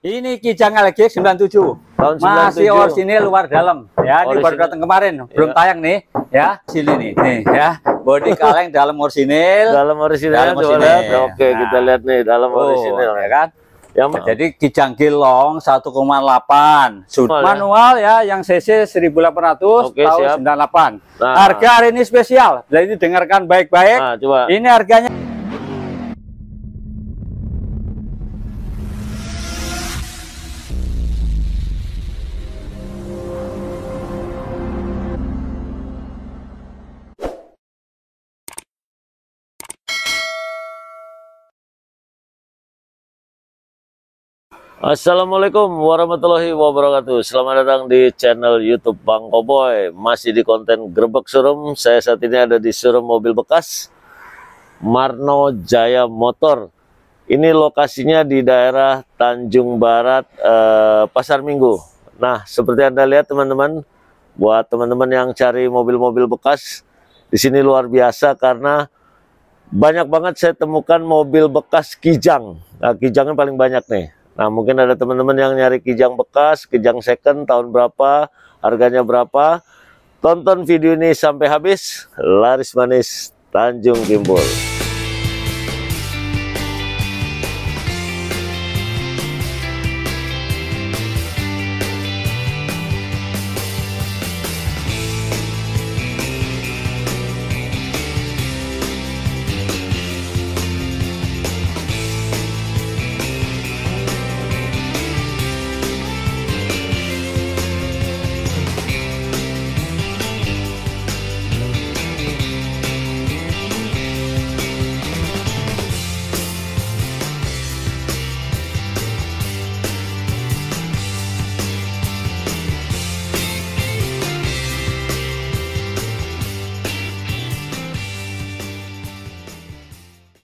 Ini Kijang LG 97. Tahun 97. Masih orisinil luar dalam. Ya, baru datang kemarin, iya. belum tayang nih. Ya, sini nih, nih ya. Bodi kaleng dalam orisinil. Dalam orisinil. Dalam orisinil. Oke, nah. kita lihat nih dalam oh, orisinil ya kan. Ya, nah. jadi Kijang Kilong 1,8 manual, ya. manual ya. ya yang CC 1800 Oke, tahun siap. 98. Nah. Harga hari ini spesial. Jadi dengarkan baik-baik. Nah, Ini harganya Assalamualaikum warahmatullahi wabarakatuh Selamat datang di channel youtube Bang Koboy Masih di konten Gerbek Surum Saya saat ini ada di Surum Mobil Bekas Marno Jaya Motor Ini lokasinya di daerah Tanjung Barat eh, Pasar Minggu Nah seperti anda lihat teman-teman Buat teman-teman yang cari mobil-mobil bekas di sini luar biasa karena banyak banget saya temukan mobil bekas Kijang Nah Kijangnya paling banyak nih Nah, mungkin ada teman-teman yang nyari kijang bekas, kijang second tahun berapa, harganya berapa. Tonton video ini sampai habis. Laris manis Tanjung Kimbol.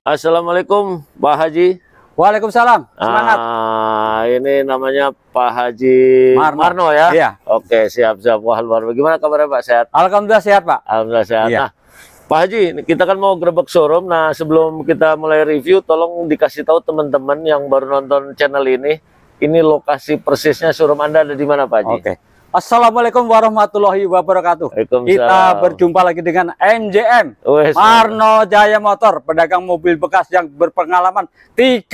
Assalamualaikum Pak Haji. Waalaikumsalam. Semangat. Ah, ini namanya Pak Haji Marno, Marno ya. Iya. Oke, siap siap. Wah, luar Gimana kabarnya Pak? Sehat? Alhamdulillah sehat Pak. Alhamdulillah sehat. Iya. Nah, Pak Haji, kita kan mau grebek showroom. Nah, sebelum kita mulai review, tolong dikasih tahu teman-teman yang baru nonton channel ini, ini lokasi persisnya showroom Anda ada di mana, Pak Haji? Oke. Assalamualaikum warahmatullahi wabarakatuh. Kita berjumpa lagi dengan MJM Marno Jaya Motor, pedagang mobil bekas yang berpengalaman 33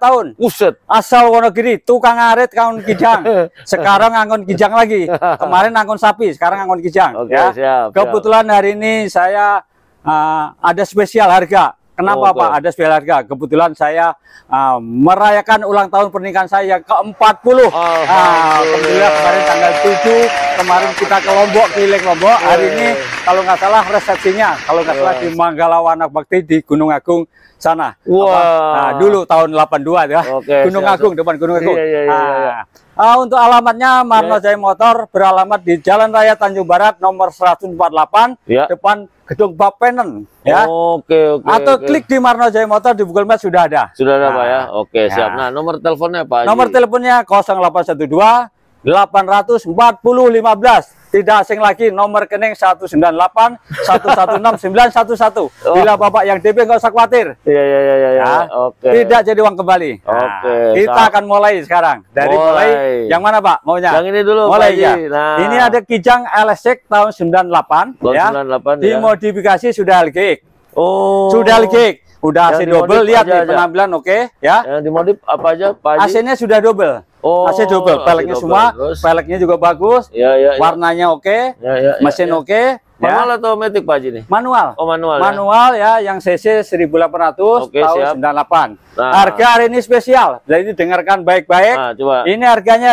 tahun. Uset. Asal Wonogiri, tukang arit kawan kijang. Sekarang angon kijang lagi. Kemarin angon sapi, sekarang angon kijang. Oke, ya. siap, siap. Kebetulan hari ini saya uh, ada spesial harga Kenapa oh, Pak? Ada spesial harga. Kebetulan saya uh, merayakan ulang tahun pernikahan saya yang ke-40. Ah, Alhamdulillah. Uh, kemudian kemarin tanggal 7 kemarin kita ke Lombok keliling Lombok hari ini kalau nggak salah resepsinya kalau nggak salah di Manggala Wanak Bakti di Gunung Agung sana wow. Apa? nah dulu tahun 82 ya okay, Gunung siap. Agung depan Gunung iya, Agung iya, iya, iya, iya. nah, ah, untuk alamatnya Marno iya. Jaya Motor beralamat di Jalan Raya Tanjung Barat nomor 148 ya. depan Gedung Bapenen ya. Oke oke. Atau okay. klik di Marno Jaya Motor di Google Maps sudah ada. Sudah ada nah, Pak ya. Nah. Oke, ya. siap. Nah. nah, nomor teleponnya Pak Nomor teleponnya 0812 840 tidak asing lagi nomor rekening 198 116 911 bila bapak yang DP nggak usah khawatir iya iya iya ya, ya. oke okay. tidak jadi uang kembali oke okay. Nah, kita nah. akan mulai sekarang dari mulai. mulai yang mana pak maunya yang ini dulu mulai ya nah. ini ada Kijang LSX tahun 98 tahun ya 98 ya. dimodifikasi sudah LGX oh sudah LGX Udah ya, AC double, lihat nih aja. penampilan oke okay, ya. Yang dimodif apa aja Pak AC-nya sudah double. Oh, AC double, peleknya semua, peleknya juga bagus. Ya, ya, ya. Warnanya oke, okay, ya, ya, ya, mesin ya. oke. Okay, ya. manual ya. atau metik Pak Haji nih? Manual. Oh, manual. Ya. Manual ya, ya yang CC 1800 okay, tahun siap. 98. Nah. Harga hari ini spesial. Jadi dengarkan baik-baik. Nah, harganya Ini harganya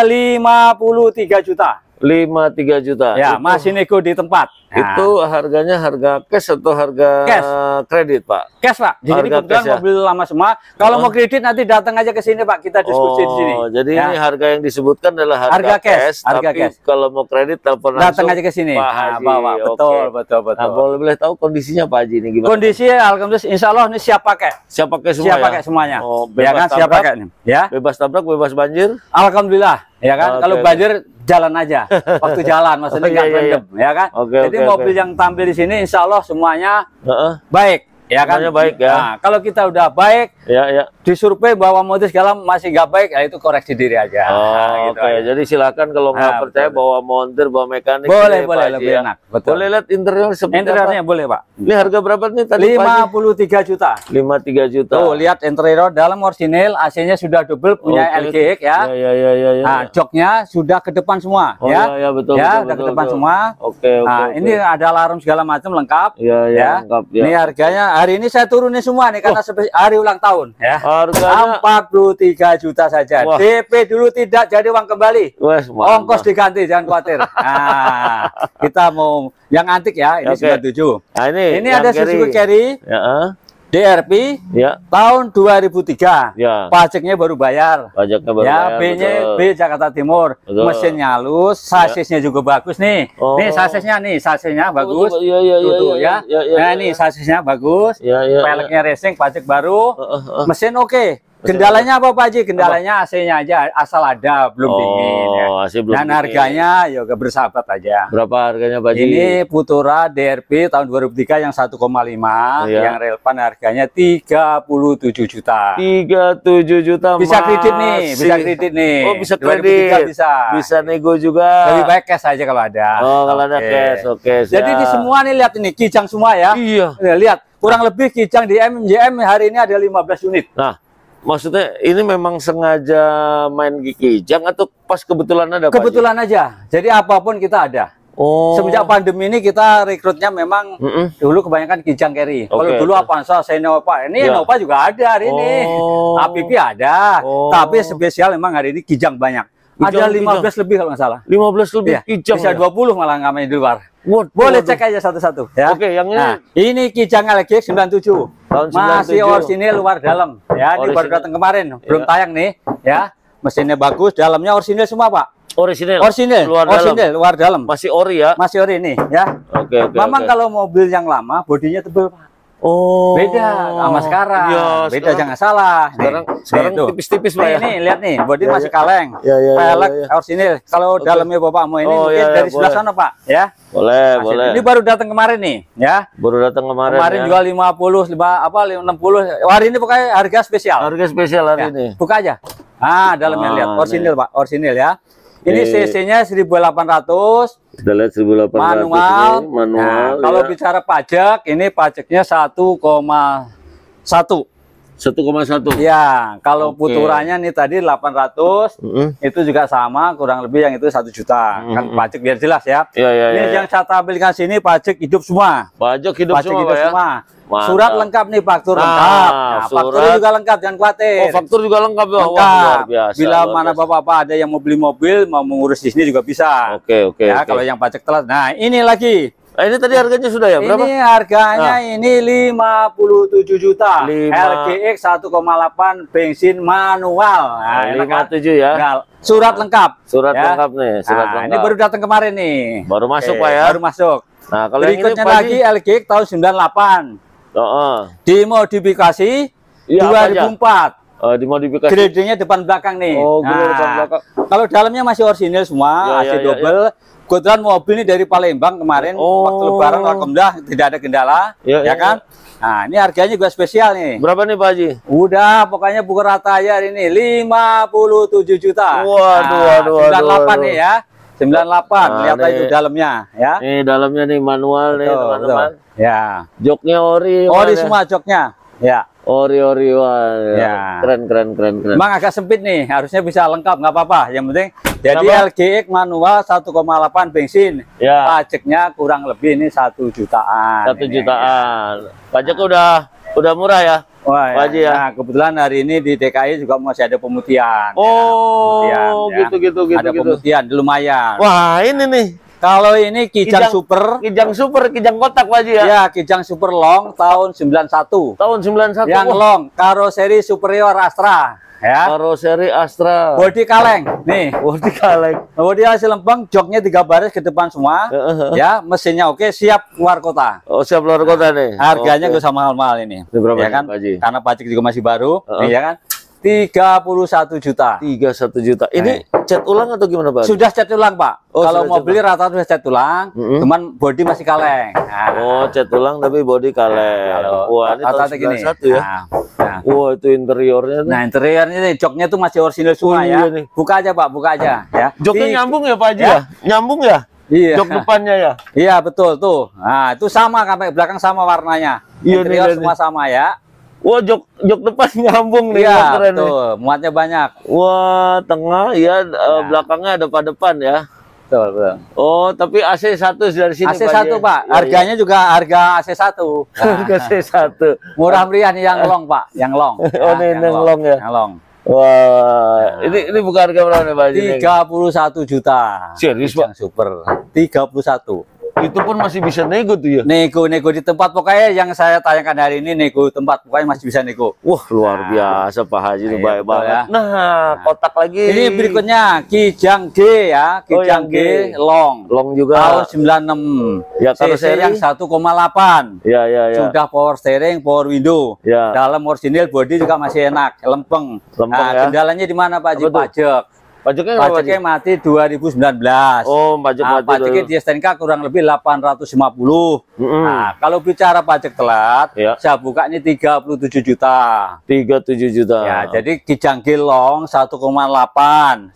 53 juta lima tiga juta. Ya, itu, masih nego di tempat. Itu nah. harganya harga cash atau harga cash. kredit, Pak? Cash, Pak. Jadi harga kebetulan ya? mobil lama semua. Kalau oh. mau kredit nanti datang aja ke sini, Pak. Kita diskusi oh, di sini. Oh, jadi ya. ini harga yang disebutkan adalah harga, harga cash, cash, harga tapi cash. kalau mau kredit telepon datang aja ke sini. Pak nah, Haji. Nah, bawa, Betul, okay. betul, betul. Nah, boleh tahu kondisinya Pak Haji ini gimana? Kondisi alhamdulillah insya Allah ini siap pakai. Siap pakai semua. Siap ya? pakai semuanya. Oh, bebas ya kan? Tabrak, siap pakai Ya. Bebas tabrak, bebas banjir. Alhamdulillah ya kan? Okay, Kalau banjir jalan aja, waktu jalan maksudnya nggak okay, iya, iya. ya kan? Okay, Jadi okay, mobil okay. yang tampil di sini, insya Allah semuanya uh -uh. baik, ya kan? semuanya kan? baik ya. Nah, kalau kita udah baik, ya, yeah, di survei bahwa motif segala masih nggak baik, ya itu koreksi diri aja. Oh, nah, gitu Oke, jadi silakan kalau nggak nah, percaya betul. bahwa montir, bahwa mekanik. Boleh, boleh, lebih ya. enak. Betul. Boleh lihat interior seperti Interiornya apa? boleh, Pak. Ini harga berapa nih tadi? puluh tiga juta. Lima tiga juta. Oh lihat interior dalam orisinil, AC-nya sudah double punya okay. LGX ya. Ya, ya, ya, ya, ya. Nah, joknya sudah ke depan semua oh, ya. ya, ya betul. Ya, betul, sudah ke depan semua. Oke, okay, oke. Okay, nah, okay. ini ada alarm segala macam lengkap. Iya, ya, ya. lengkap ya. Ini harganya hari ini saya turunin semua nih karena oh. hari ulang tahun ya. Oh, Harganya 43 juta saja. Wah. DP dulu tidak jadi uang kembali. Wes, Ongkos diganti, jangan khawatir. Nah, kita mau yang antik ya, ini okay. 97. Nah, ini ini ada Suzuki Carry. Ya. Eh. DRP ya. tahun 2003. Ya. Pajaknya baru bayar. Pajaknya baru ya, bayar. B-nya B Jakarta Timur. Betul. Mesinnya halus, ya. sasisnya ya. juga bagus nih. Oh. Nih sasisnya nih, sasisnya oh, bagus. Betul, ya, ya ya, ya, ya, ya, ya. Nah, ya, ya. nih sasisnya bagus. Ya, ya, Peleknya ya. racing, pajak baru. Uh, uh, uh. Mesin oke. Okay. Kendalanya apa Pak Haji? Kendalanya AC-nya aja asal ada belum oh, dingin ya. belum Dan dingin. harganya ya bersahabat aja. Berapa harganya Pak Haji? Ini Putura DRP tahun 2003 yang 1,5 oh, iya. yang relevan harganya 37 juta. 37 juta Bisa kredit nih, bisa kredit nih. Oh, bisa kredit. bisa. Bisa nego juga. Lebih baik cash aja kalau ada. Oh, kalau ada cash. Oke. Okay, Jadi di semua nih lihat ini kijang semua ya. Iya. Lihat, kurang lebih kijang di MJM hari ini ada 15 unit. Nah, Maksudnya ini memang sengaja main gigi jang atau pas kebetulan ada? Kebetulan aja. Jadi apapun kita ada. Oh. Semenjak pandemi ini kita rekrutnya memang mm -mm. dulu kebanyakan kijang carry. Okay. Kalau dulu Avanza, Senopa, ini yeah. juga ada hari ini. Oh. APP ada, oh. tapi spesial memang hari ini kijang banyak. Kijang, ada 15 kijang. lebih kalau nggak salah. 15 lebih ya, kijang. Bisa ya? 20 malah nggak main di luar. Boleh cek aja satu-satu ya. Oke, yang ini. Nah, ini Kijang LG 97. Tahun 97. Masih orisinil luar dalam ya. di baru datang kemarin, iya. belum tayang nih ya. Mesinnya bagus, dalamnya orisinil semua, Pak. Orisinil. Orisinil. Luar orisinil, dalam. luar dalam. Masih ori ya. Masih ori ini ya. Oke, oke. Memang oke. kalau mobil yang lama bodinya tebal, Pak. Oh. Beda sama iya, sekarang. Ya, Beda sekarang, jangan salah. Sekarang nih, sekarang tipis-tipis Pak. ya. ini lihat nih, body ya, masih ya. kaleng. Iya iya. Pelek iya, ya, ya. harus ini. Kalau okay. dalamnya Bapakmu ini oh, ya, dari boleh. sebelah sana, Pak, ya. Boleh, Masih. boleh. Ini baru datang kemarin nih, ya. Baru datang kemarin. Kemarin ya. jual 50, 5 apa puluh Hari ini pokoknya harga spesial. Harga spesial hari ya. ini. Buka aja. Ah, dalamnya oh, ah, lihat. Orsinil, Pak. Orsinil ya. Ini CC-nya 1800. Kita lihat 1800 manual. Ini, manual. Nah, ya. kalau bicara pajak, ini pajaknya 1,1 satu koma satu Ya, kalau okay. puturannya nih tadi 800, mm -hmm. itu juga sama, kurang lebih yang itu satu juta. Mm -hmm. Kan pajak biar jelas ya. Iya, iya, Ini yeah, yang iya. saya tampilkan sini pajak hidup semua. Pajak hidup pajak semua, hidup ya? semua. Mantap. Surat lengkap nih, faktur nah, lengkap. Nah, faktur juga lengkap, jangan khawatir. Oh, faktur juga lengkap ya. Lengkap. Wah, luar biasa. Bila luar mana Bapak-bapak ada yang mau beli mobil, mau mengurus di sini juga bisa. Oke, okay, oke. Okay, ya, okay. kalau yang pajak telat. Nah, ini lagi Nah, ini tadi harganya sudah ya berapa? Ini harganya nah. ini 57 juta. 5... RGX 1,8 bensin manual. Nah, 57 ah, kan? ya. Enggak. Surat lengkap. Surat ya. lengkap nih, surat nah, lengkap. Ini baru datang kemarin nih. Baru masuk Oke, Pak ya. Baru masuk. Nah, kalau berikutnya yang ini pagi... lagi LGX tahun 98. Oh, oh. Dimodifikasi ya, 2004. uh, dimodifikasi. Grade-nya depan belakang nih. Oh, nah, depan belakang. Kalau dalamnya masih orisinil semua, ya, AC ya, double, ya, ya kebetulan mobil ini dari Palembang kemarin oh. waktu lebaran alhamdulillah tidak ada kendala iya, ya, ya, ya kan ya. nah ini harganya juga spesial nih berapa nih Pak Haji udah pokoknya buku rata ya ini 57 juta waduh nah, waduh 98 delapan nih ya 98 nah, lihat aja itu dalamnya ya ini dalamnya nih manual betul, nih teman-teman ya joknya ori ori semua joknya Ya. Ori ori wah. Ya. Keren keren keren keren. Bang agak sempit nih, harusnya bisa lengkap nggak apa-apa. Yang penting jadi LGX manual 1,8 bensin. Ya. Pajaknya kurang lebih ini satu jutaan. Satu jutaan. Ya. Pajak udah udah murah ya. Wah, ya. Wajib ya. Nah, kebetulan hari ini di DKI juga masih ada pemutihan. Oh, ya. gitu-gitu ya. Gitu, gitu. Ada gitu. pemutihan, lumayan. Wah, ini nih kalau ini Kijang, Kijang Super. Kijang Super, Kijang kotak wajib ya? Ya, Kijang Super Long tahun 91. Tahun 91. Yang oh. long, karoseri superior Astra. Ya. Karoseri Astra. Bodi kaleng. Nih, bodi kaleng. Bodi hasil lempeng, joknya tiga baris ke depan semua. Uh ya, mesinnya oke, siap luar kota. Oh, siap luar kota nih. Harganya okay. gak usah mahal-mahal ini. Berapa ya kan? Karena pajak juga masih baru, uh -huh. nih, ya kan? 31 juta. 31 juta. Ini cat ulang atau gimana, Pak? Sudah cat ulang, Pak. Oh, Kalau mau beli rata-rata sudah cat ulang, mm -hmm. cuman body masih kaleng. Nah. Oh, cat ulang tapi body kaleng. Nah, Wah, ini tahun satu ya. Nah, nah. Wah, itu interiornya. Tuh. Nah, interiornya nih, joknya tuh masih orisinil semua oh, ya. iya, ya. Nih. Buka aja, Pak, buka aja ya. Joknya Di... nyambung ya, Pak Haji ya. ya? Nyambung ya? Iya. Jok depannya ya. Iya betul tuh. Nah itu sama sampai belakang sama warnanya. Iya, Interior iya, semua iya. sama ya. Wah jok jok depan nyambung nih, ya, keren tuh, nih. muatnya banyak. Wah tengah ya, nah. belakangnya ada pada depan ya. Betul, betul. Oh tapi AC satu dari sini. AC satu ya? pak, ya, harganya ya. juga harga AC satu. Nah, harga AC nah, satu. Murah meriah nih yang long pak, yang long. oh ini ya, yang, yang long, long ya. Yang long. Wah, wow. Nah. ini ini bukan harga berapa nih Pak? Tiga puluh satu juta. Serius Pak? Super. Tiga puluh satu itu pun masih bisa nego tuh ya nego nego di tempat pokoknya yang saya tanyakan hari ini nego tempat pokoknya masih bisa nego wah luar nah, biasa Pak Haji itu baik banget ya. nah, nah kotak lagi ini berikutnya Kijang G ya oh, Kijang oh, G, G long long juga tahun 96 ya kalau saya yang 1,8 ya ya ya sudah power steering power window ya. dalam original body juga masih enak lempeng, lempeng nah ya. kendalanya di mana Pak Haji pajak Pajaknya Pajaknya mati 2019. Oh, pajak nah, mati. Pajaknya di STNK kurang lebih 850. Mm -hmm. Nah, kalau bicara pajak telat, yeah. saya bukanya 37 juta. 37 juta. Ya, jadi dijanggil long 1,8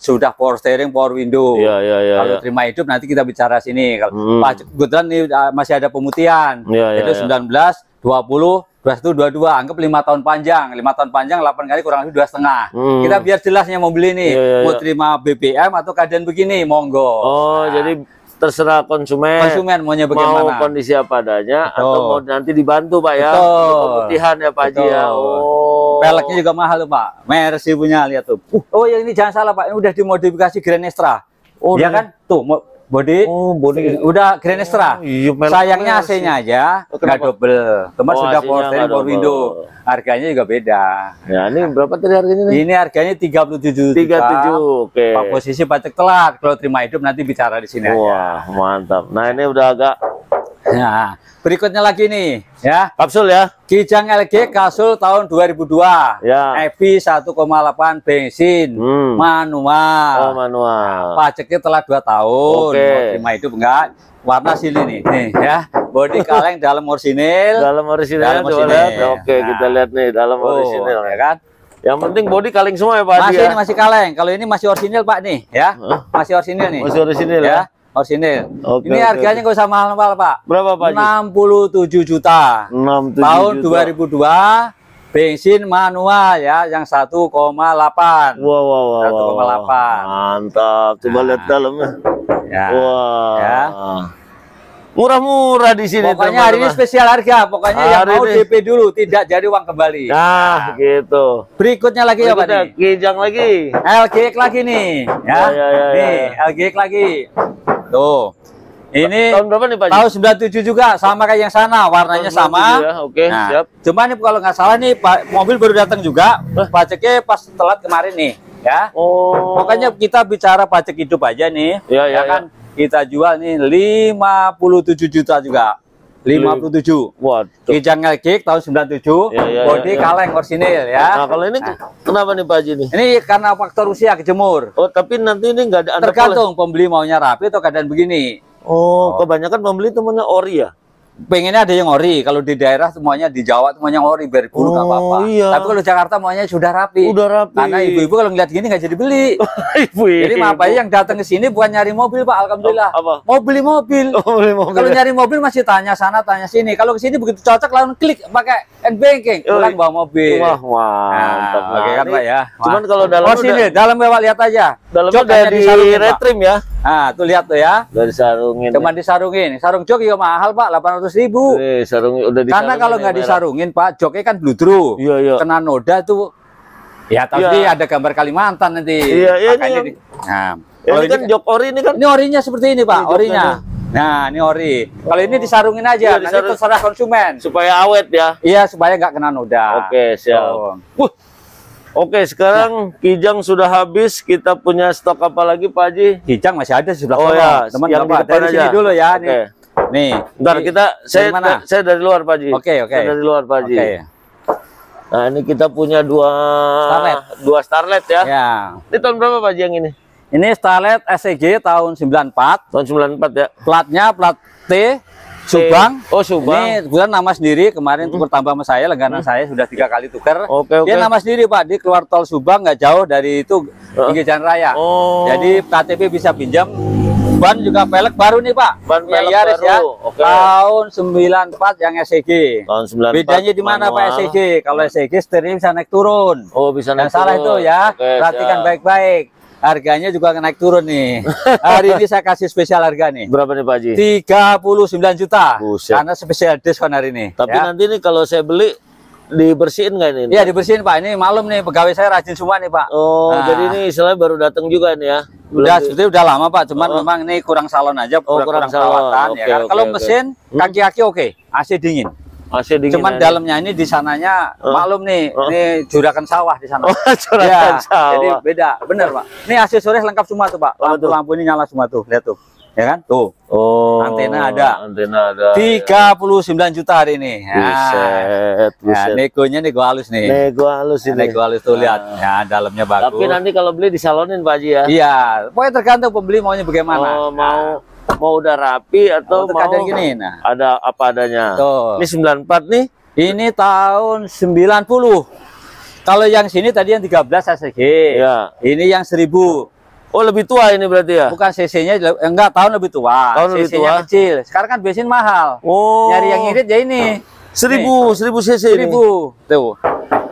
sudah power steering, power window. Yeah, yeah, yeah, kalau yeah. terima hidup nanti kita bicara sini. Kalau mm. pajak kebetulan ini ah, masih ada pemutihan. Yeah, yeah, jadi yeah. 19, 20 dua-dua anggap lima tahun panjang lima tahun panjang delapan kali kurang lebih dua setengah hmm. kita biar jelasnya mau beli nih yeah, yeah, mau iya. terima BBM atau keadaan begini monggo oh nah. jadi terserah konsumen konsumen maunya bagaimana mau kondisi apa adanya Betul. atau mau nanti dibantu pak ya Betul. ya pak ya. Betul. oh peleknya juga mahal tuh pak Mercy punya lihat tuh uh. oh ya ini jangan salah pak ini udah dimodifikasi Grand Extra oh, ya kan tuh Bodi, oh bodi. udah keren ekstra oh, iya, sayangnya AC-nya aja oh, nggak double kemarin oh, sudah power power window harganya juga beda ya ini berapa tadi harganya nih? ini harganya 37 37 juta. oke okay. posisi pajak telat kalau terima hidup nanti bicara di sini wah aja. mantap nah ini udah agak Nah, berikutnya lagi nih ya. Kapsul ya. Kijang LG Kapsul tahun 2002. Ya. EPI 1,8 bensin hmm. manual. Oh, manual. Pajaknya telah 2 tahun. Oke. Okay. hidup enggak? Warna sini nih, nih ya. Body kaleng dalam orisinil. Dalam orisinil. Dalam orisinil. Oke, okay, nah. kita lihat nih dalam oh, orisinil ya, ya kan? kan. Yang penting body kaleng semua ya Pak Masih ya? ini masih kaleng. Kalau ini masih orisinil Pak nih ya. Masih orisinil nih. Masih orisinil ya. ya Oh Oke, ini oke, harganya nggak usah mahal-mahal pak. Berapa pak? 67 juta. 67 Tahun juta. 2002 bensin manual ya yang 1,8. Wow wow wow. 1,8. Wow, mantap. Coba nah. lihat dalamnya. Ya. Wow. Ya. Murah-murah di sini. Pokoknya teman -teman. hari ini spesial harga. Pokoknya hari yang mau ini. DP dulu, tidak jadi uang kembali. Nah, nah. gitu. Berikutnya lagi Berikutnya, ya Pak. Kijang lagi. LGX lagi nih. Ya. Oh, ya, ya, ya, nih, ya. LGX lagi. Tuh. Ini tahun berapa nih Pak? Tahun 97 juga sama kayak yang sana, warnanya sama. Ya, Oke, nah, siap. Cuma nih kalau nggak salah nih Pak, mobil baru datang juga. Pajaknya pas telat kemarin nih, ya. Oh. Makanya kita bicara pajak hidup aja nih. Iya, iya. Ya iya. kan ya. kita jual nih 57 juta juga. 57. Waduh. Kijangnya kick tahun 97, ya, ya, body ya, ya. kaleng orsinil ya. Nah, kalau ini nah. kenapa nih Pak Haji ini? Ini karena faktor usia kejemur. Oh, tapi nanti ini enggak ada Tergantung pembeli maunya rapi atau keadaan begini. Oh, oh. kebanyakan pembeli temennya ori ya? pengennya ada yang ori kalau di daerah semuanya di Jawa semuanya ori biar nggak oh, apa-apa iya. tapi kalau Jakarta semuanya sudah rapi udah rapi karena ibu-ibu kalau ngeliat gini nggak jadi beli ibu, ibu ya, jadi maaf aja yang datang ke sini bukan nyari mobil Pak Alhamdulillah apa? mau beli mobil, oh, beli mobil kalau ya. nyari mobil masih tanya sana tanya sini kalau ke sini begitu cocok langsung klik pakai end banking pulang bawa mobil wah wah nah, nah, kan Pak ya cuman kalau dalam oh sini udah... dalam bawa lihat aja dalam dari di retrim ya Nah, tuh lihat tuh ya. Udah disarungin. Cuman ya. disarungin. Sarung jok ya mahal, Pak, 800 ribu. Eh, sarung udah disarungin. Karena kalau ya, nggak ya. disarungin, Pak, joknya kan bludru. Iya, iya. Kena noda tuh Ya, tapi ya. ada gambar Kalimantan nanti. Iya, iya. Makanya ini. Iya. Di... Nah, ini, ini kan, kan jok ori ini kan. Ini orinya seperti ini, Pak, ini orinya. Ini. Nah, ini ori. Kalau oh. ini disarungin aja, iya, disarung. nanti terserah konsumen. Supaya awet ya. Iya, supaya nggak kena noda. Oke, okay, siap. Oh. Wuh. Oke, sekarang ya. kijang sudah habis. Kita punya stok apa lagi, Pak Haji? Kijang masih ada sebelah sana. Oh ya, teman yang di depan aja. dulu ya. Oke. Nih. Nih, bentar kita saya mana? saya dari luar, Pak Haji. Oke, oke. Saya dari luar, Pak Haji. Oke. Nah, ini kita punya dua starlet. dua starlet ya. Ya. Ini tahun berapa, Pak Haji yang ini? Ini starlet SCG e tahun 94. Tahun 94 ya. Platnya plat T Subang. Oh Subang. Ini kebetulan nama sendiri kemarin hmm. bertambah sama saya langganan hmm. saya sudah tiga kali tukar. Oke okay, Okay. Dia nama sendiri Pak di keluar tol Subang nggak jauh dari itu pinggir jalan raya. Oh. Jadi KTP bisa pinjam. Ban juga pelek baru nih Pak. Ban pelek ya, baru. Ya. Okay. Tahun 94 yang SCG. E Tahun 94. Bedanya di mana Pak SCG? E Kalau SCG e setirnya bisa naik turun. Oh bisa naik. Yang turun. salah itu ya. Okay, Perhatikan baik-baik. Harganya juga naik turun nih. Hari ini saya kasih spesial harga nih. Berapa nih Pak Haji? 39 juta. Buset. Karena spesial diskon hari ini. Tapi ya. nanti nih kalau saya beli dibersihin nggak ini? Iya dibersihin Pak. Ini malam nih pegawai saya rajin semua nih Pak. Oh nah. jadi ini istilahnya baru datang juga nih ya? Belum udah sebetulnya udah lama Pak. Cuman oh. memang ini kurang salon aja, oh, kurang, kurang salon. Okay, ya okay, kan. kalau okay. mesin hmm? kaki-kaki oke, okay. AC dingin. Masih dingin. Cuman aja. Ya. dalamnya ini di sananya uh, maklum nih, uh. ini jurakan sawah di sana. Oh, ya, sawah. Jadi beda, bener pak. Ini aksesoris lengkap semua tuh pak. Lampu-lampu ini nyala semua tuh, lihat tuh ya kan? Tuh. Oh. Antena ada. Antena ada. Ya. Tiga puluh sembilan juta hari ini. Ya. Buset, ya, buset. Ya, negonya nego halus nih. Nego halus ini. Nego halus tuh lihat. Ah. Ya, dalamnya bagus. Tapi nanti kalau beli disalonin Pak Haji ya. Iya, pokoknya tergantung pembeli maunya bagaimana. Oh, mau nah mau udah rapi atau oh, mau gini, nah. ada apa adanya. Tuh. Ini 94 nih. Ini tahun 90. Kalau yang sini tadi yang 13 ACG. Ya. Ini yang 1000. Oh, lebih tua ini berarti ya? Bukan CC-nya eh, enggak, tahun lebih tua. Tahun lebih tua. kecil. Sekarang kan bensin mahal. Oh. Nyari yang irit ya ini. Seribu, 1000 seribu cc seribu. Tuh.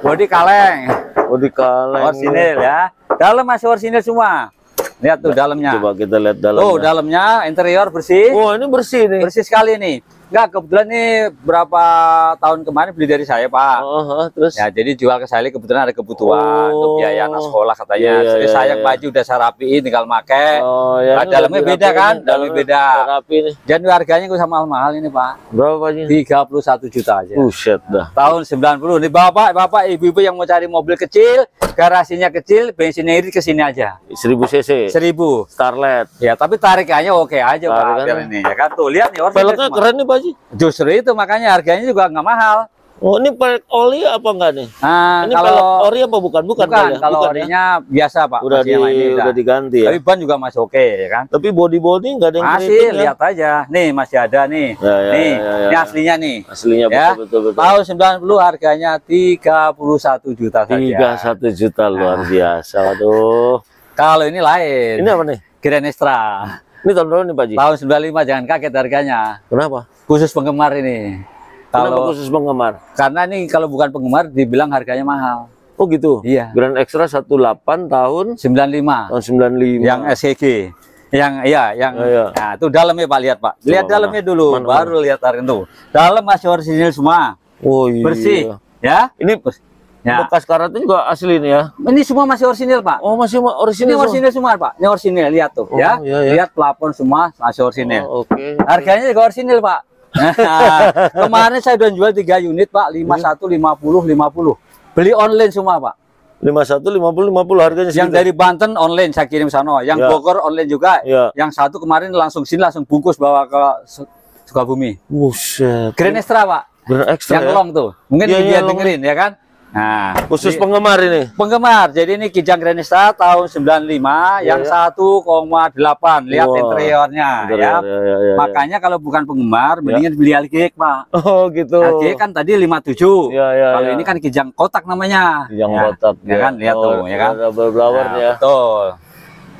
Bodi kaleng. Bodi kaleng. Orsinil ya. Dalam masih orsinil semua. Lihat tuh dalamnya. Coba kita lihat dalamnya. Oh, dalamnya interior bersih. Wah, oh, ini bersih nih. Bersih sekali nih. Enggak, kebetulan ini berapa tahun kemarin beli dari saya, Pak. Uh oh, -huh, oh, oh, terus? Ya, jadi jual ke saya kebetulan ada kebutuhan oh, untuk biaya anak sekolah katanya. Iya, jadi iya, saya iya. baju udah saya rapiin tinggal make. Oh, iya. Nah, dalamnya beda kan? Dalamnya beda. Rapi nih. Dan harganya gue sama mahal ini, Pak. Berapa Tiga puluh satu juta aja. Buset dah. Tahun 90. Nih Bapak, Bapak, Ibu-ibu yang mau cari mobil kecil, garasinya kecil, bensinnya irit ke sini aja. 1000 cc. 1000. Starlet. Ya, tapi tarikannya oke aja, Pak. Tarikannya. ini ya kan. Tuh, lihat nih orang. Peleknya keren nih, Pak sih? Justru itu makanya harganya juga nggak mahal. Oh ini pelek oli apa enggak nih? Nah, ini kalau, ori apa bukan? Bukan, bukan ya? kalau bukan, orinya ya? biasa pak. Udah, di, ini, udah. diganti ya? Tapi ban juga masih oke okay, ya kan? Tapi body-body enggak ada yang Masih, ya? lihat aja. Nih masih ada nih. Ya, ya, nih, ya, ya, ya. ini aslinya nih. Aslinya ya? betul-betul. Tahun 90 harganya 31 juta saja. 31 juta luar ah. biasa. Aduh. kalau ini lain. Ini apa nih? Grand Extra. Ini tahun berapa nih Pak Ji? Tahun 95, jangan kaget harganya. Kenapa? Khusus penggemar ini. Kalau, khusus penggemar? Karena ini kalau bukan penggemar dibilang harganya mahal. Oh gitu? Iya. Grand Extra 18 tahun? 95. Tahun 95. Yang SCG. Yang iya, yang oh, iya. Nah, itu dalamnya Pak lihat Pak. Lihat Coba dalamnya mana? dulu, mana, baru mana? lihat harga itu. Dalam masih original semua. Oh iya. Bersih. Ya? Ini Ya. Bekas karatnya juga asli nih ya. Ini semua masih orisinil, Pak. Oh, masih orisinil. Ini orisinil semua, Pak. Ini orisinil, lihat tuh oh, ya. Iya, iya. Lihat plafon semua masih orisinil. Oh, oke. Okay, Harganya juga orisinil, Pak. Kemarin saya udah jual 3 unit, Pak. lima lima satu puluh lima puluh. Beli online semua, Pak. Lima lima satu puluh lima puluh harganya segitu. Yang dari Banten online saya kirim sana, yang ya. Bogor online juga. Ya. Yang satu kemarin langsung sini langsung bungkus bawa ke Sukabumi. Buset. Keren Extra, Pak. Keren Extra. Yang ya? long tuh. Mungkin ya, dia ya, dengerin ya kan? Nah, khusus di, penggemar ini. Penggemar. Jadi ini Kijang Granista tahun 95 ya, yang ya. 1,8. Lihat wow. interiornya Interior, ya. Ya, ya, ya. Makanya kalau bukan penggemar ya. mendingan beli Alkiek, Pak. Oh, gitu. Alkiek kan tadi 57. Ya, ya, kalau ya. ini kan Kijang Kotak namanya. Kijang ya. Kotak. Ya, ya kan lihat oh, tuh, ya kan. Ada blower nah, ya. Betul.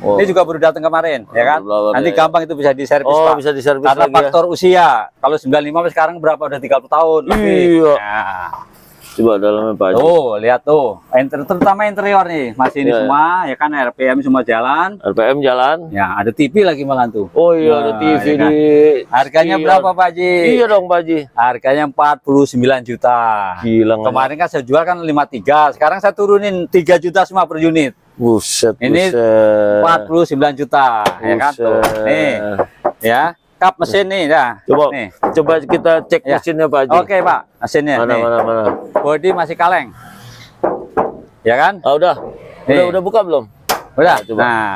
Wow. Ini juga baru datang kemarin, oh, ya kan? Blower, Nanti ya, gampang itu bisa diservis, oh, Pak. bisa diservis Karena ya. faktor ya. usia. Kalau 95 sekarang berapa? Udah 30 tahun. Iya. Nah, Coba dalamnya Pak Haji. Tuh, lihat tuh. Inter terutama interior nih. Masih ini yeah. semua ya kan RPM semua jalan. RPM jalan. Ya, ada TV lagi malah tuh. Oh iya, nah, ada TV ya kan? di Harganya Sion. berapa Pak Haji? Iya dong Pak Haji. Harganya 49 juta. Gila. Kemarin kan saya jual kan 53. Sekarang saya turunin 3 juta semua per unit. Buset, Ini buset. 49 juta, buset. ya kan tuh. Nih. Ya kap mesin nih ya. Coba nih. coba kita cek ya. mesinnya Pak Haji. Oke, Pak. Mesinnya mana, nih. mana mana Body masih kaleng. Ya kan? Oh, udah. Nih. Udah udah buka belum? Udah. Nah, coba. nah.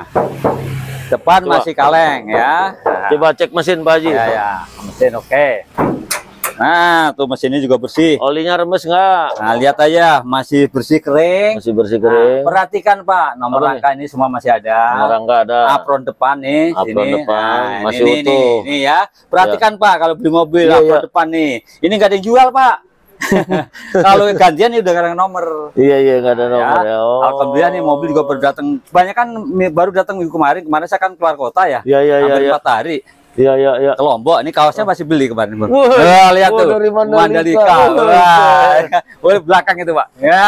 Depan coba. masih kaleng ya. Nah. Coba cek mesin Pak Haji. Ya ya, mesin oke. Okay. Nah, tuh mesinnya juga bersih. Olinya remes nggak? Nah, lihat aja, masih bersih kering. Masih bersih nah, kering. Nah, perhatikan Pak, nomor Apa rangka ini semua masih ada. Nomor rangka ada. Apron depan nih. Apron sini. Nah, depan nah, masih ini, utuh. Ini, ini ya, perhatikan ya. Pak kalau beli mobil ya, apron ya. depan nih. Ini nggak ada yang jual Pak. kalau gantian ya udah gak ada nomor. Iya iya gak ada nah, ya. nomor. Ya. Oh. Alhamdulillah nih mobil juga baru datang. Banyak kan baru datang minggu kemarin. Kemarin saya kan keluar kota ya. Iya iya iya. Hampir ya. hari. Iya iya iya. Kelompok ini kaosnya masih beli kemarin, Bang. Wah, lihat tuh. Mandalika. Wah. Oh, belakang itu, Pak. Ya.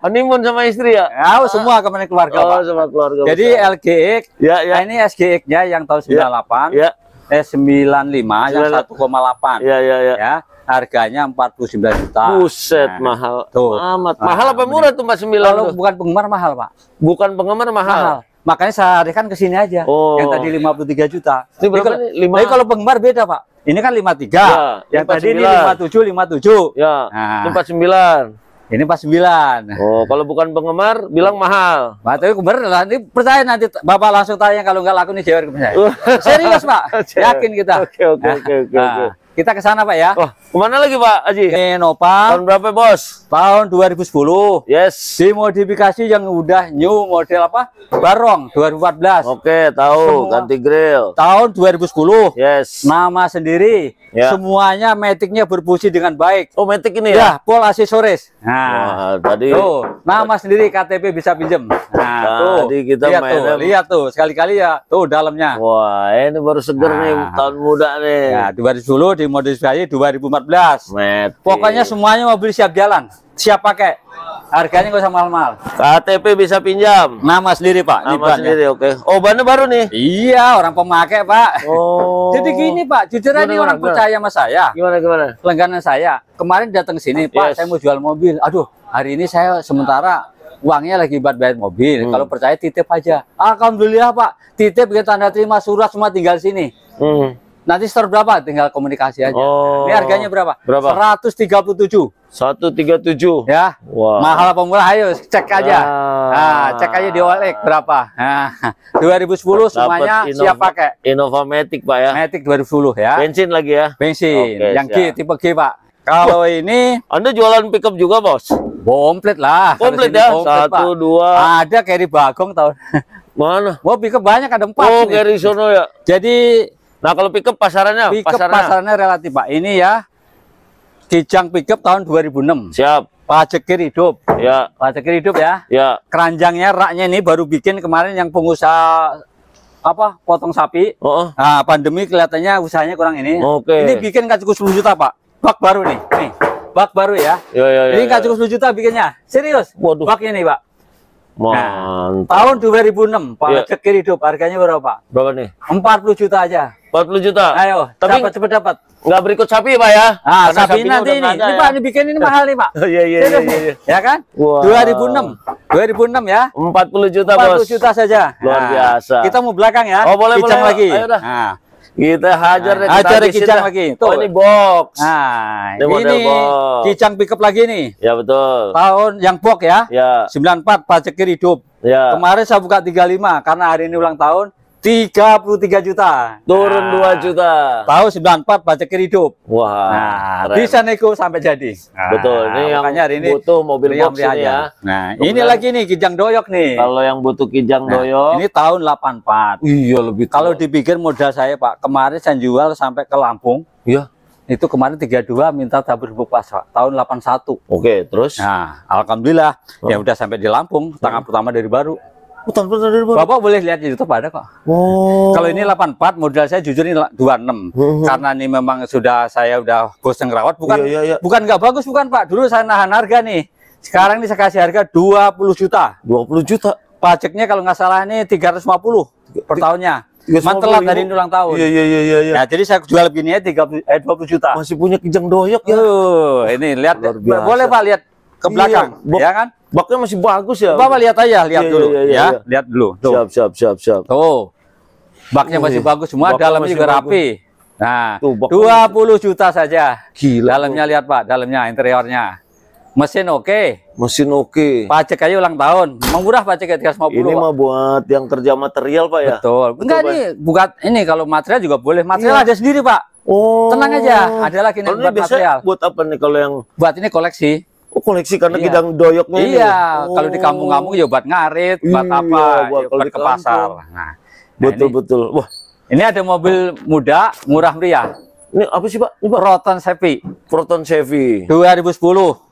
Honeymoon sama istri ya? Ya, oh, semua kemarin keluarga, oh, Pak. sama keluarga. Jadi LGX, ya, ya. Nah, ini SGX-nya yang tahun 98. Ya, ya. Eh 95 yang 1,8. Iya iya iya. Ya harganya 49 juta. Buset, nah, mahal. Tuh. Amat. Mahal, mahal apa murah tuh 49? Kalau bukan penggemar mahal, Pak. Bukan penggemar mahal. mahal Makanya saya arahkan ke sini aja. Oh. Yang tadi 53 juta. Itu berapa kalau, nih? 5... Tapi kalau penggemar beda, Pak. Ini kan 53. Ya, yang 49. tadi ini 57, 57. Ya, nah. 49. Ini pas 9. Oh, kalau bukan penggemar bilang mahal. Pak, tapi bener nanti percaya nanti Bapak langsung tanya kalau nggak laku nih jewer ke saya. Serius, Pak. Yakin kita. Oke, oke, oke, oke. Nah. Kita ke sana, Pak ya. Wah, oh, kemana lagi, Pak Haji? Ini Nopal. Tahun berapa, Bos? Tahun 2010. Yes. Dimodifikasi yang udah new model apa? Barong 2014. Oke, tahu. Semua. Ganti grill. Tahun 2010. Yes. Nama sendiri. Ya. Semuanya metiknya berfungsi dengan baik. Oh, metik ini ya? Ya, pol aksesoris. Nah, Wah, tadi tuh, nama sendiri KTP bisa pinjem. Nah, tadi tuh. kita lihat main tuh, lihat tuh sekali-kali ya tuh dalamnya. Wah, ini baru seger nah. nih tahun muda nih. Ya, 2010 di dimodifikasi 2014. Mati. Pokoknya semuanya mobil siap jalan, siap pakai. Harganya gak usah mahal-mahal. KTP bisa pinjam. Nama sendiri pak. Nama ya. sendiri, oke. Oh bannya baru nih? Iya, orang pemakai pak. Oh. Jadi gini pak, jujur aja orang gimana? percaya sama saya. Gimana gimana? Langganan saya kemarin datang sini pak, saya mau jual mobil. Aduh, hari ini saya sementara uangnya lagi buat bayar mobil. Hmm. Kalau percaya titip aja. Alhamdulillah Pak, titip kita tanda terima surat semua tinggal sini. Hmm. Nanti store berapa? Tinggal komunikasi aja. Oh. Ini harganya berapa? Berapa? 137. 137. Ya. Wow. Mahal apa murah? Ayo cek aja. Ah. Nah, cek aja di OLX berapa. Nah, 2010 Dapat semuanya Siapa siap pakai. Innova Matic, Pak ya. Matic 2010 ya. Bensin lagi ya. Bensin. Okay, Yang siap. G tipe G, Pak. Kalau oh. ini Anda jualan pickup juga, Bos? Komplit lah. Komplit ya. Komplit, Satu, Pak. dua. Ada carry bagong tahun. Mana? Mau pickup banyak ada empat. Oh, carry sono ya. Jadi Nah, kalau pickup pasarannya pickup pasarannya, pasarannya relatif, Pak. Ini ya Kijang pickup tahun 2006. Siap. pak hidup. Ya. Pajekir hidup ya. Ya. Keranjangnya raknya ini baru bikin kemarin yang pengusaha apa potong sapi. Oh. Nah, pandemi kelihatannya usahanya kurang ini. Oke. Okay. Ini bikin kan cukup 10 juta, Pak. Bak baru nih. Nih. Bak baru ya. Ya ya ya. Ini kan cukup 10 juta bikinnya. Serius. Waduh. Baknya ini, Pak. Nah, tahun 2006 Pak ya. Cekir hidup harganya berapa? Berapa nih? 40 juta aja. 40 juta. Ayo, tapi dapat cepat dapat. Enggak berikut sapi ya, Pak ya? Ah, sapi nanti ini. Ini ya. Pak dibikin ini mahal nih, Pak. Oh, Iya, iya, iya, iya. Ya kan? Wow. 2006. 2006 ya. 40 juta, 40 Bos. 40 juta saja. Luar nah, biasa. Kita mau belakang ya. Oh, boleh, Kijang boleh. lagi. Ayo dah. Nah. Kita hajar nah, hajar kicang lagi. Oh, Tuh. Oh, ini box. Nah, ini, ini box. kicang pickup lagi nih. Ya betul. Tahun yang box ya. Ya. 94 pajak hidup. Ya. Kemarin saya buka 35 karena hari ini ulang tahun. 33 juta. Turun nah, 2 juta. Tahu 94 pajak hidup. Wah. Nah, bisa nego sampai jadi. Nah, Betul. Ini yang hari ini butuh mobil yang ini ya. Nah, Kemudian, ini lagi nih kijang doyok nih. Kalau yang butuh kijang nah, doyok. Ini tahun 84. Iya, lebih. Kalau dipikir modal saya, Pak, kemarin saya jual sampai ke Lampung. Iya. Itu kemarin 32 minta tabur buku pas Pak, tahun 81. Oke, terus? Nah, alhamdulillah ya oh. ya udah sampai di Lampung, tangkap oh. Hmm. pertama dari baru. Utang Bapak boleh lihat di YouTube ada kok. Wow. Oh. Kalau ini 84 modal saya jujur ini 26. -huh. Hmm, hmm, hmm. Karena ini memang sudah saya udah bosen rawat bukan yeah, yeah, yeah. bukan nggak bagus bukan Pak. Dulu saya nahan harga nih. Sekarang ini saya kasih harga 20 juta. 20 juta. Pajaknya kalau nggak salah ini 350 per tahunnya. Cuman telat dari ulang tahun. Iya iya iya iya. Nah, jadi saya jual begini ya 30 eh 20 juta. Masih punya kijang doyok ya. Uh, ini lihat boleh Pak lihat ke belakang, iya, ya kan? baknya masih bagus ya. Bapak lihat aja, lihat iya, dulu iya, iya, ya, iya. lihat dulu. Tuh. Siap, siap, siap, siap. Tuh. Baknya oh, masih Ui. Iya. bagus semua, dalam dalamnya juga bagus. rapi. Nah, dua puluh juta saja. Gila. Dalamnya tuh. lihat, Pak, dalamnya interiornya. Mesin oke. Okay. Mesin oke. Okay. Pajak aja ulang tahun. Memang murah ya, 350. Ini mah buat yang kerja material, Pak ya. Betul. Betul Enggak nih, bukan ini kalau material juga boleh. Material iya. ada sendiri, Pak. Oh. Tenang aja, oh. ada lagi nih buat material. Buat apa nih kalau yang buat ini koleksi? Oh, koleksi karena iya. gedang nih. Iya, oh. kalau di kampung-kampung ya buat ngarit, buat iya, apa, buat, ya, ke pasar. Nah, betul nah betul. Wah, ini ada mobil muda murah meriah. Ini apa sih, Pak? Ini, Pak? Proton Chevy. Proton Chevy. 2010.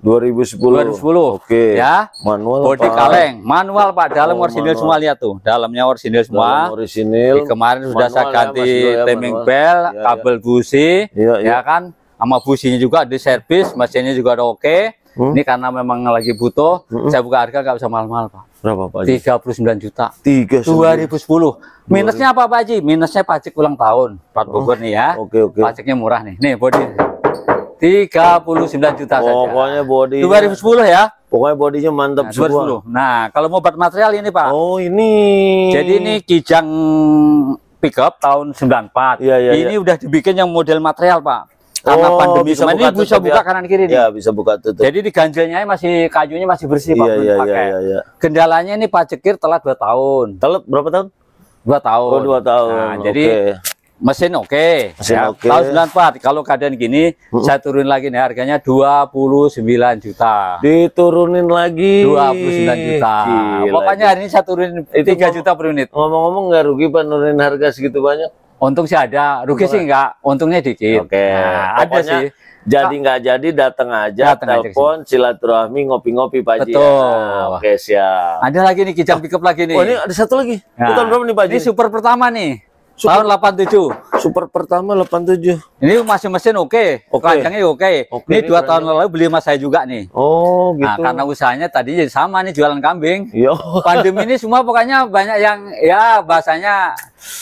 2010. 2010. Oke. Ya. Manual. Bodi kaleng, manual Pak. Dalam oh, orisinil semua lihat tuh. Dalamnya orisinil semua. orisinil. kemarin manual sudah saya ya, ganti ya, timing manual. bell, ya, iya. kabel ya. busi, ya, ya. ya kan? Sama businya juga di servis, mesinnya juga ada oke. Okay Hmm? Ini karena memang lagi butuh, hmm. saya buka harga nggak bisa mahal-mahal, Pak. Berapa, Pak puluh 39 juta. ribu sepuluh. Minusnya apa, Pak Haji? Minusnya pajak ulang tahun, Pak oh, Bogor oh, nih ya. Oke, okay, oke. Okay. Pajaknya murah nih. Nih, body. Tiga puluh sembilan juta oh, saja. Pokoknya body. ribu sepuluh ya. Pokoknya bodinya mantap nah, semua. Nah, kalau mau buat material ini, Pak. Oh, ini. Jadi ini kijang pickup tahun 94. Iya, iya, ini ya. udah dibikin yang model material, Pak karena oh, pandemi bisa buka ini bisa buka ya. kanan kiri nih. Ya, bisa buka tutup. Jadi di ganjelnya masih kayunya masih bersih Pak. Iya, iya, iya, iya, iya, Kendalanya ini Pak Cekir telat 2 tahun. Telat berapa tahun? 2 tahun. Oh, 2 tahun. Nah, okay. jadi mesin oke. Okay. Mesin ya, Okay. Tahun 94 kalau keadaan gini uh saya turunin lagi nih harganya 29 juta. Diturunin lagi 29 juta. Gila, Pokoknya hari ini saya turunin Itu 3 juta per unit. Ngomong-ngomong nggak -ngomong rugi Pak nurunin harga segitu banyak? untung sih ada rugi sih enggak untungnya dikit oke okay. nah, ada sih jadi nggak jadi datang aja dateng telepon aja silaturahmi ngopi-ngopi Pak ya. nah, oke okay, siap ada lagi nih kijang pickup lagi nih oh ini ada satu lagi nah, tahun berapa nih Pak ini super pertama nih Super, tahun 87 super pertama 87 ini masih mesin oke okay. okay. oke okay. ini, dua tahun lalu beli mas saya juga nih oh nah, gitu nah, karena usahanya tadi sama nih jualan kambing Yo. pandemi ini semua pokoknya banyak yang ya bahasanya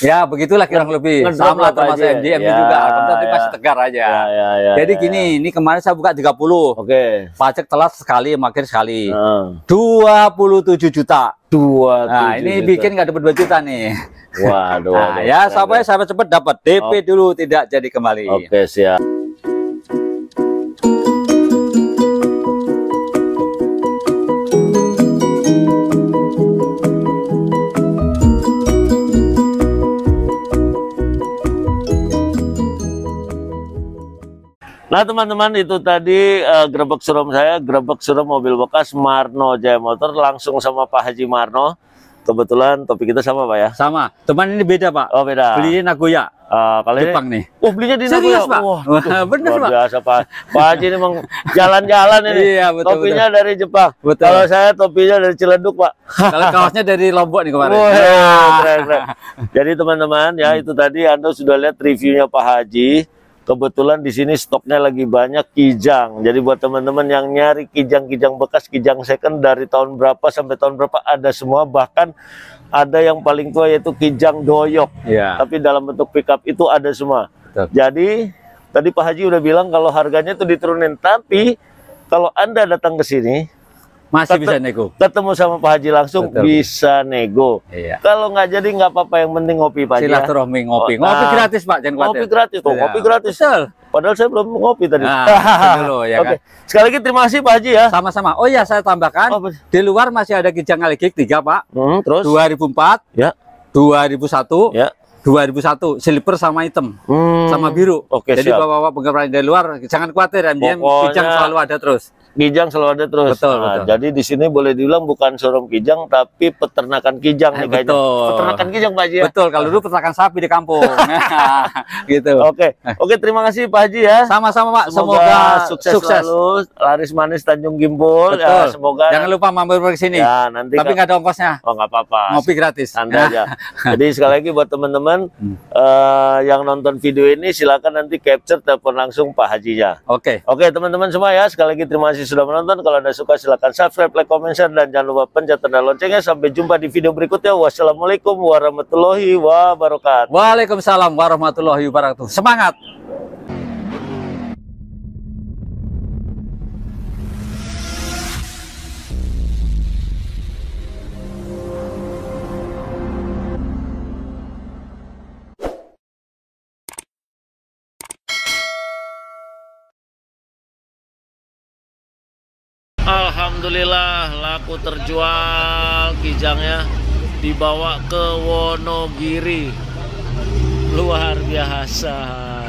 Ya begitulah kurang lebih sama termasuk saya MDM ya. juga, tapi masih tegar aja. Ya, ya, ya, Jadi ya, gini, ya. ini kemarin saya buka 30 Oke. Okay. Pajak telat sekali, makin sekali. Dua 27 juta. 27 Nah ini juta. bikin nggak dapat 2 juta nih. Waduh. Nah, ya sampai sampai cepat dapat DP oh. dulu tidak jadi kembali. Oke okay, siap. Nah teman-teman itu tadi uh, grebek suram saya, grebek suram mobil bekas Marno Jaya Motor langsung sama Pak Haji Marno. Kebetulan topik kita sama Pak ya? Sama, teman ini beda Pak. Oh beda. Beli Nagoya. Uh, ah, kalau Jepang ini, nih. Oh belinya di Serius, Nagoya. Pak? Wah, bener Pak. Biasa Pak. Pak Haji ini memang jalan-jalan ini. Iya betul. Topinya betul. dari Jepang. Betul. Kalau saya topinya dari Ciledug Pak. kalau kaosnya dari Lombok nih kemarin. Oh, ya, keren, keren. Jadi teman-teman ya itu tadi Anda sudah lihat reviewnya Pak Haji Kebetulan di sini stoknya lagi banyak kijang. Jadi buat teman-teman yang nyari kijang-kijang bekas, kijang second dari tahun berapa sampai tahun berapa ada semua. Bahkan ada yang paling tua yaitu kijang doyok. Yeah. Tapi dalam bentuk pickup itu ada semua. Betul. Jadi tadi Pak Haji udah bilang kalau harganya itu diturunin. Tapi kalau Anda datang ke sini masih bisa nego. Ketemu sama Pak Haji langsung Betul. bisa nego. Iya. Kalau nggak jadi nggak apa-apa yang penting ngopi Pak ya. silaturahmi ya. ngopi. Oh, nah, ngopi gratis Pak, jangan Ngopi gratis tuh, ngopi iya. gratis. Betul. Padahal saya belum ngopi tadi. Nah, dulu, ya Oke. Kan? Sekali lagi terima kasih Pak Haji ya. Sama-sama. Oh iya saya tambahkan, oh, di luar masih ada Kijang alikik tiga Pak. Hmm, terus 2004, ya. 2001, ya. 2001 silver sama hitam hmm. sama biru. Oke, Jadi bawa-bawa penggemar dari luar jangan khawatir Pokoknya, Kijang selalu ada terus. Kijang selalu ada terus. Betul, nah, betul. Jadi di sini boleh diulang bukan showroom kijang tapi peternakan kijang eh, nih betul. kayaknya. Peternakan kijang Pak Haji ya. Betul, kalau dulu peternakan sapi di kampung. gitu. Oke. Okay. Oke, okay, terima kasih Pak Haji ya. Sama-sama Pak. Semoga, semoga sukses, sukses selalu laris manis Tanjung Gimpul. Ya, betul. Ya, semoga Jangan lupa mampir ke sini. Ya, nanti Tapi nggak ada ongkosnya. Oh, nggak apa-apa. Ngopi gratis. Anda aja. Jadi sekali lagi buat teman-teman uh, yang nonton video ini silakan nanti capture telepon langsung Pak Haji ya. Oke. Okay. Oke, okay, teman-teman semua ya, sekali lagi terima kasih kasih sudah menonton. Kalau Anda suka silahkan subscribe, like, comment, share, dan jangan lupa pencet tanda loncengnya. Sampai jumpa di video berikutnya. Wassalamualaikum warahmatullahi wabarakatuh. Waalaikumsalam warahmatullahi wabarakatuh. Semangat! Alhamdulillah laku terjual kijangnya dibawa ke Wonogiri luar biasa